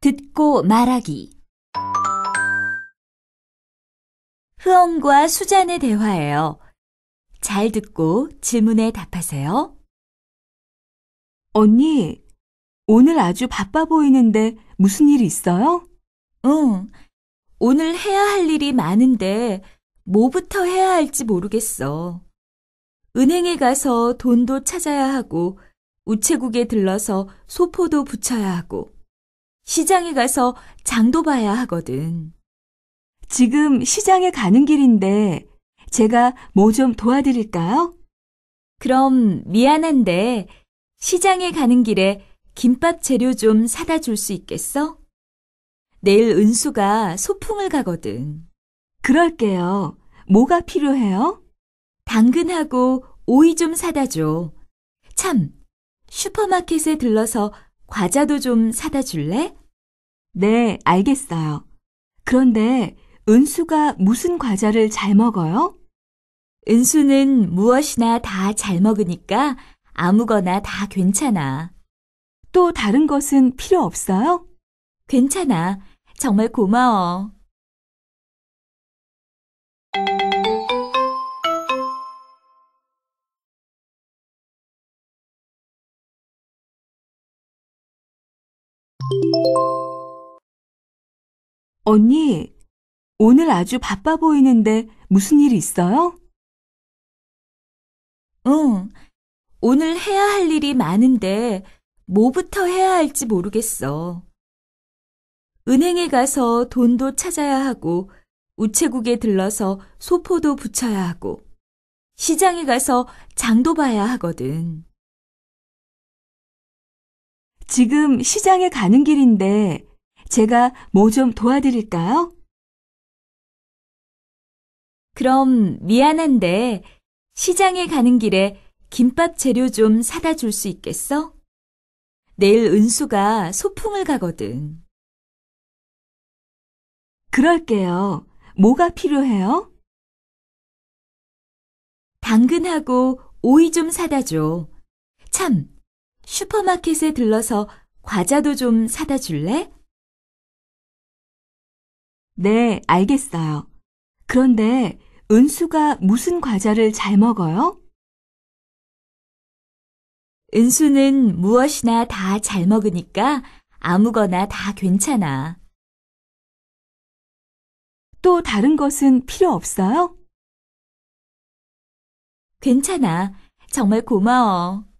듣고 말하기 흐엄과 수잔의 대화예요. 잘 듣고 질문에 답하세요. 언니, 오늘 아주 바빠 보이는데 무슨 일 있어요? 응, 오늘 해야 할 일이 많은데 뭐부터 해야 할지 모르겠어. 은행에 가서 돈도 찾아야 하고 우체국에 들러서 소포도 붙여야 하고 시장에 가서 장도 봐야 하거든. 지금 시장에 가는 길인데 제가 뭐 좀 도와드릴까요? 그럼 미안한데 시장에 가는 길에 김밥 재료 좀 사다 줄 수 있겠어? 내일 은수가 소풍을 가거든. 그럴게요. 뭐가 필요해요? 당근하고 오이 좀 사다 줘. 참, 슈퍼마켓에 들러서 과자도 좀 사다 줄래? 네, 알겠어요. 그런데 은수가 무슨 과자를 잘 먹어요? 은수는 무엇이나 다 잘 먹으니까 아무거나 다 괜찮아. 또 다른 것은 필요 없어요? 괜찮아. 정말 고마워. 언니, 오늘 아주 바빠 보이는데 무슨 일 있어요? 응, 오늘 해야 할 일이 많은데 뭐부터 해야 할지 모르겠어. 은행에 가서 돈도 찾아야 하고, 우체국에 들러서 소포도 붙여야 하고, 시장에 가서 장도 봐야 하거든. 지금 시장에 가는 길인데 제가 뭐 좀 도와드릴까요? 그럼 미안한데 시장에 가는 길에 김밥 재료 좀 사다 줄 수 있겠어? 내일 은수가 소풍을 가거든. 그럴게요. 뭐가 필요해요? 당근하고 오이 좀 사다 줘. 참, 슈퍼마켓에 들러서 과자도 좀 사다 줄래? 네, 알겠어요. 그런데 은수가 무슨 과자를 잘 먹어요? 은수는 무엇이나 다 잘 먹으니까 아무거나 다 괜찮아. 또 다른 것은 필요 없어요? 괜찮아. 정말 고마워.